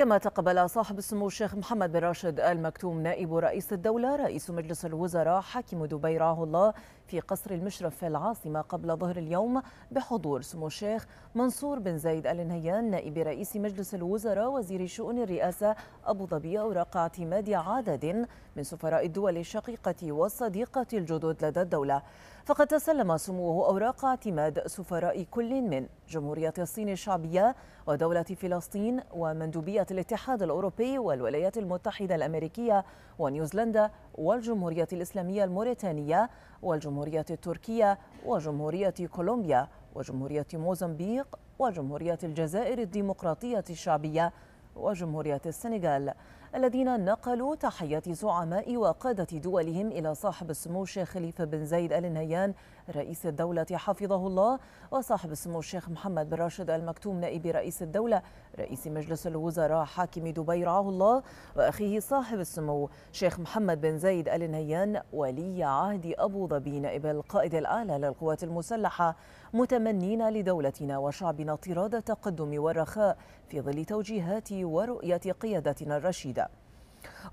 كما تقبل صاحب السمو الشيخ محمد بن راشد آل مكتوم نائب رئيس الدولة رئيس مجلس الوزراء حاكم دبي رعاه الله في قصر المشرف في العاصمة قبل ظهر اليوم بحضور سمو الشيخ منصور بن زايد آل نهيان نائب رئيس مجلس الوزراء وزير شؤون الرئاسة أبو ظبي أوراق اعتماد عدد من سفراء الدول الشقيقة والصديقة الجدد لدى الدولة فقد تسلم سموه أوراق اعتماد سفراء كل من جمهورية الصين الشعبية ودولة فلسطين ومندوبية الاتحاد الأوروبي والولايات المتحدة الأمريكية ونيوزيلندا والجمهورية الإسلامية الموريتانية والجمهورية التركية وجمهورية كولومبيا وجمهورية موزمبيق وجمهورية الجزائر الديمقراطية الشعبية وجمهورية السنغال الذين نقلوا تحيات زعماء وقادة دولهم إلى صاحب السمو الشيخ خليفة بن زايد آل نهيان رئيس الدولة حفظه الله وصاحب السمو الشيخ محمد بن راشد المكتوم نائب رئيس الدولة رئيس مجلس الوزراء حاكم دبي رعاه الله وأخيه صاحب السمو شيخ محمد بن زايد آل نهيان ولي عهد أبو ظبي نائب القائد الأعلى للقوات المسلحة متمنين لدولتنا وشعبنا طراد التقدم والرخاء في ظل توجيهات ورؤية قيادتنا الرشيدة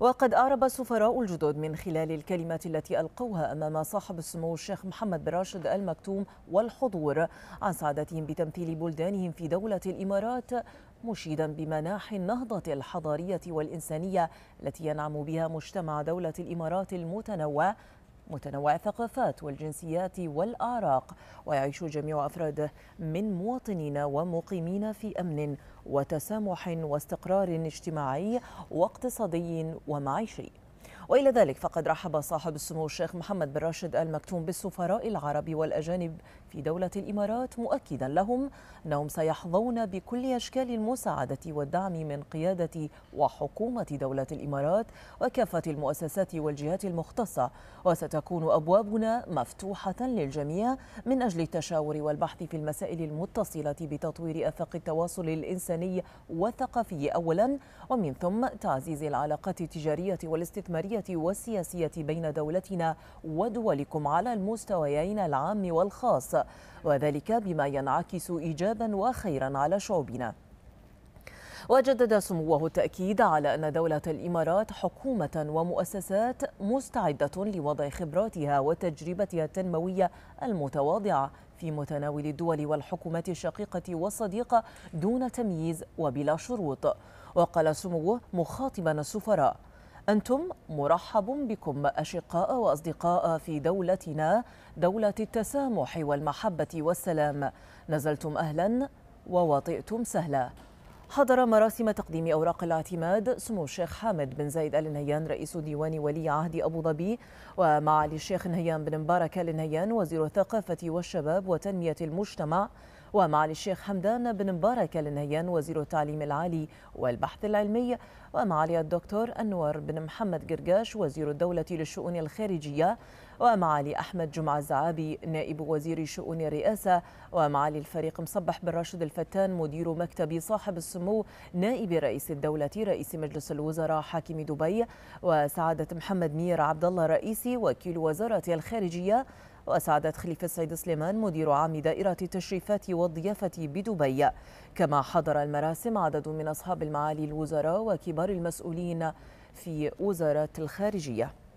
وقد أعرب السفراء الجدد من خلال الكلمات التي ألقوها أمام صاحب السمو الشيخ محمد بن راشد المكتوم والحضور عن سعادتهم بتمثيل بلدانهم في دولة الإمارات مشيدا بمناحي النهضة الحضارية والإنسانية التي ينعم بها مجتمع دولة الإمارات المتنوع متنوع الثقافات والجنسيات والاعراق ويعيش جميع أفراده من مواطنين ومقيمين في أمن وتسامح واستقرار اجتماعي واقتصادي ومعيشي والى ذلك فقد رحب صاحب السمو الشيخ محمد بن راشد المكتوم بالسفراء العرب والاجانب في دوله الامارات مؤكدا لهم انهم سيحظون بكل اشكال المساعده والدعم من قياده وحكومه دوله الامارات وكافه المؤسسات والجهات المختصه وستكون ابوابنا مفتوحه للجميع من اجل التشاور والبحث في المسائل المتصله بتطوير افاق التواصل الانساني والثقافي اولا ومن ثم تعزيز العلاقات التجاريه والاستثماريه الاقتصادية والسياسية بين دولتنا ودولكم على المستويين العام والخاص وذلك بما ينعكس إيجابا وخيرا على شعوبنا وجدد سموه التأكيد على أن دولة الإمارات حكومة ومؤسسات مستعدة لوضع خبراتها وتجربتها التنموية المتواضعة في متناول الدول والحكومات الشقيقة والصديقة دون تمييز وبلا شروط وقال سموه مخاطبا السفراء أنتم مرحب بكم أشقاء وأصدقاء في دولتنا دولة التسامح والمحبة والسلام نزلتم أهلا وواطئتم سهلا حضر مراسم تقديم أوراق الاعتماد سمو الشيخ حامد بن زايد آل نهيان رئيس ديوان ولي عهد أبو ظبي ومعالي الشيخ نهيان بن مبارك آل نهيان وزير الثقافة والشباب وتنمية المجتمع ومعالي الشيخ حمدان بن مبارك النهيان وزير التعليم العالي والبحث العلمي ومعالي الدكتور أنور بن محمد قرقاش وزير الدولة للشؤون الخارجية ومعالي أحمد جمعة الزعابي نائب وزير شؤون الرئاسة ومعالي الفريق مصبح بن راشد الفتان مدير مكتب صاحب السمو نائب رئيس الدولة رئيس مجلس الوزراء حاكم دبي وسعادة محمد مير عبد الله رئيسي وكيل وزارة الخارجية وسعادة خليفة السيد سليمان مدير عام دائرة التشريفات والضيافة بدبي كما حضر المراسم عدد من أصحاب المعالي الوزراء وكبار المسؤولين في وزارة الخارجية